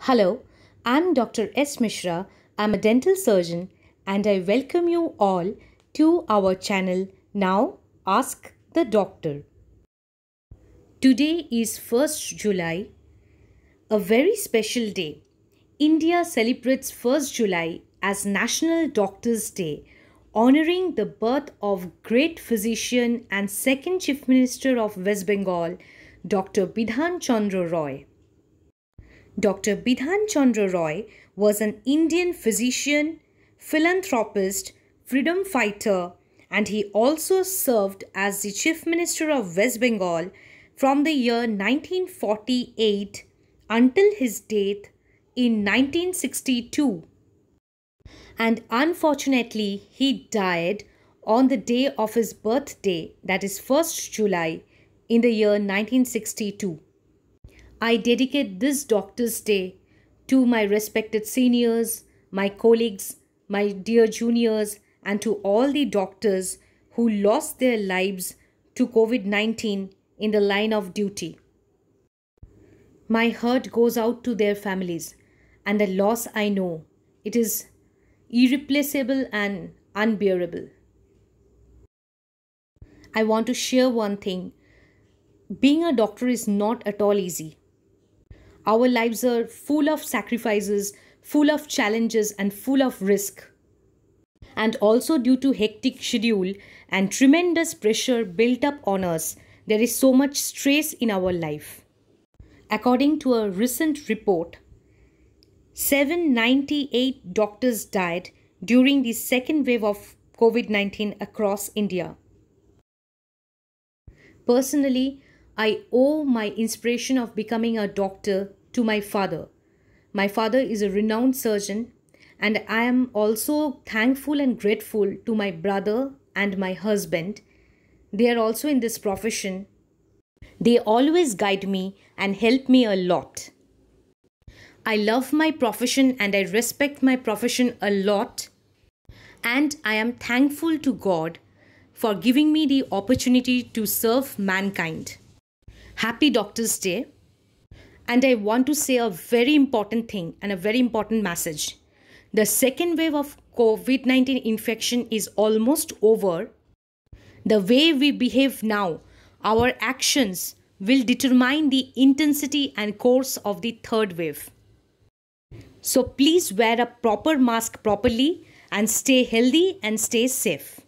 Hello, I'm Dr. S. Mishra. I'm a dental surgeon and I welcome you all to our channel Now Ask the Doctor. Today is 1st July, a very special day. India celebrates 1st July as National Doctors' Day, honoring the birth of great physician and second Chief Minister of West Bengal, Dr. Bidhan Chandra Roy. Dr. Bidhan Chandra Roy was an Indian physician, philanthropist, freedom fighter, and he also served as the Chief Minister of West Bengal from the year 1948 until his death in 1962. And unfortunately, he died on the day of his birthday, that is 1st July, in the year 1962. I dedicate this Doctor's Day to my respected seniors, my colleagues, my dear juniors, and to all the doctors who lost their lives to COVID 19 in the line of duty. My heart goes out to their families and the loss I know. It is irreplaceable and unbearable. I want to share one thing. Being a doctor is not at all easy. Our lives are full of sacrifices, full of challenges, and full of risk. And also, due to hectic schedule and tremendous pressure built up on us, there is so much stress in our life. According to a recent report, 798 doctors died during the second wave of COVID 19 across India. Personally, I owe my inspiration of becoming a doctor to my father. My father is a renowned surgeon, and I am also thankful and grateful to my brother and my husband. They are also in this profession. They always guide me and help me a lot. I love my profession and I respect my profession a lot. And I am thankful to God for giving me the opportunity to serve mankind. Happy Doctor's Day. And I want to say a very important thing and a very important message. The second wave of COVID 19 infection is almost over. The way we behave now, our actions will determine the intensity and course of the third wave. So please wear a proper mask properly and stay healthy and stay safe.